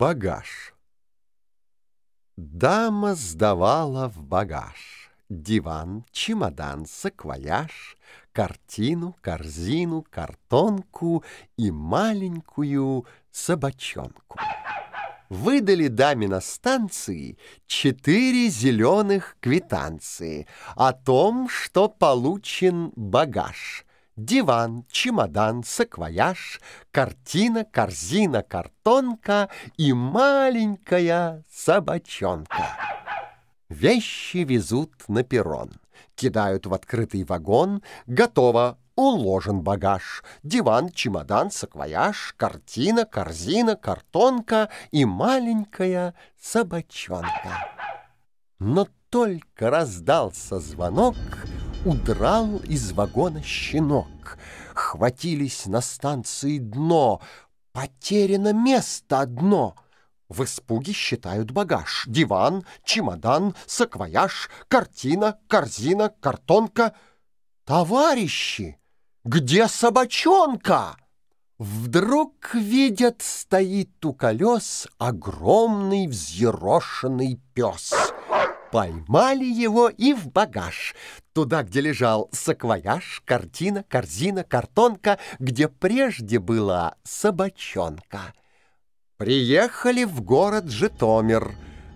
багаж. Дама сдавала в багаж диван, чемодан, саквояж, картину, корзину, картонку и маленькую собачонку. Выдали даме на станции четыре зеленых квитанции о том, что получен багаж – диван, чемодан, саквояж, картина, корзина, картонка и маленькая собачонка. Вещи везут на перрон, кидают в открытый вагон, готово, уложен багаж, диван, чемодан, саквояж, картина, корзина, картонка и маленькая собачонка. Но только раздался звонок — удрал из вагона щенок. Хватились на станции дно, потеряно место одно. В испуге считают багаж. Диван, чемодан, саквояж, картина, корзина, картонка. Товарищи, где собачонка? Вдруг видят, стоит у колес огромный взъерошенный пес — Поймали его и в багаж, туда, где лежал саквояж, картина, корзина, картонка, где прежде была собачонка. Приехали в город Житомир.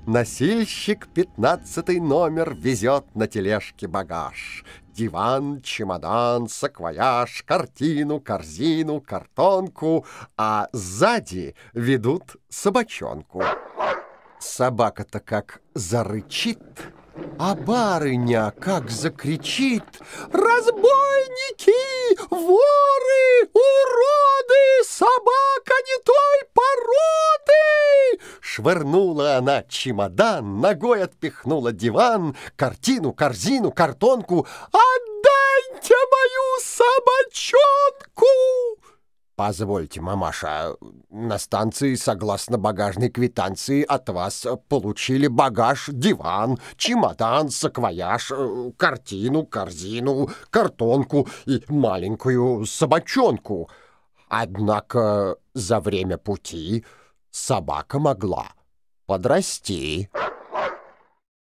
Носильщик пятнадцатый номер везет на тележке багаж. Диван, чемодан, саквояж, картину, корзину, картонку, а сзади ведут собачонку. Собака-то как зарычит, а барыня как закричит «Разбойники! Воры! Уроды! Собака не той породы!» Швырнула она чемодан, ногой отпихнула диван, картину, корзину, картонку. «Отдайте мою собачонку!» «Позвольте, мамаша, на станции, согласно багажной квитанции, от вас получили багаж, диван, чемодан, саквояж, э, картину, корзину, картонку и маленькую собачонку. Однако за время пути собака могла подрасти».